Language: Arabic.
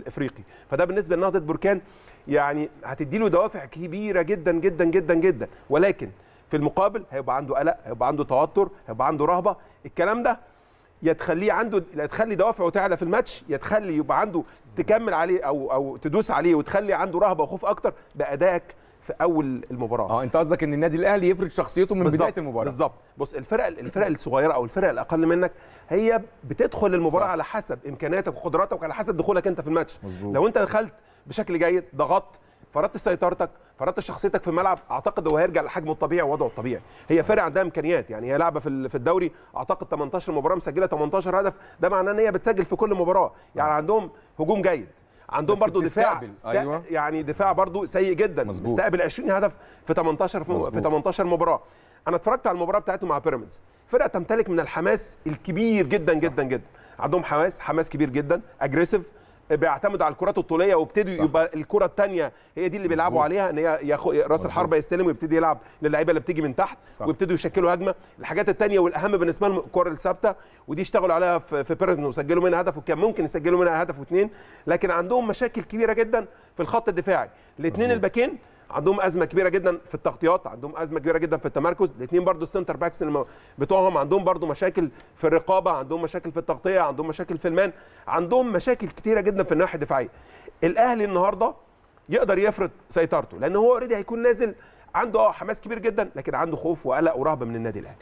الافريقي فده بالنسبه لنهضه بركان يعني هتدي له دوافع كبيره جدا جدا جدا جدا ولكن في المقابل هيبقى عنده قلق هيبقى عنده توتر هيبقى عنده رهبه الكلام ده يا تخليه عنده يا تخلي دوافعه تعلى في الماتش يا تخلي يبقى عنده تكمل عليه او او تدوس عليه وتخلي عنده رهبه وخوف اكتر بادائك في اول المباراه اه انت قصدك ان النادي الاهلي يفرض شخصيته من بالزبط. بدايه المباراه بالظبط بص الفرق الفرق الصغيره او الفرق الاقل منك هي بتدخل المباراه صح. على حسب امكانياتك وقدراتك على حسب دخولك انت في الماتش مزبوط. لو انت دخلت بشكل جيد ضغطت فرضت سيطرتك فرضت شخصيتك في الملعب اعتقد هو هيرجع لحجمه الطبيعي ووضعه الطبيعي هي فرق عندها امكانيات يعني هي لعبه في الدوري اعتقد 18 مباراه مسجله 18 هدف ده معناه ان هي بتسجل في كل مباراه يعني عندهم هجوم جيد عندهم برضو دفاع أيوة. يعني دفاع برضو سيء جدا مزبوط. مستقبل 20 هدف في 18 في, في 18 مباراه انا اتفرجت على المباراه بتاعتهم مع بيراميدز فرقه تمتلك من الحماس الكبير جدا صح. جدا جدا عندهم حماس حماس كبير جدا اجريسيف بيعتمدوا على الكرات الطوليه وابتدوا يبقى الكره الثانيه هي دي اللي بيلعبوا عليها ان هي راس الحربه يستلم ويبتدي يلعب للعيبه اللي بتيجي من تحت ويبتدوا يشكلوا هجمه الحاجات الثانيه والاهم بالنسبه لهم الكور الثابته ودي اشتغلوا عليها في بيرن وسجلوا منها هدف وكان ممكن يسجلوا منها هدف واثنين لكن عندهم مشاكل كبيره جدا في الخط الدفاعي الاثنين الباكين عندهم ازمه كبيره جدا في التغطيات عندهم ازمه كبيره جدا في التمركز الاثنين برضو السنتر باكس بتوعهم عندهم برضو مشاكل في الرقابه عندهم مشاكل في التغطيه عندهم مشاكل في المان عندهم مشاكل كتيره جدا في الناحيه الدفاعيه الاهلي النهارده يقدر يفرض سيطرته لان هو اوريدي هيكون نازل عنده اه حماس كبير جدا لكن عنده خوف وقلق ورهبه من النادي الاهلي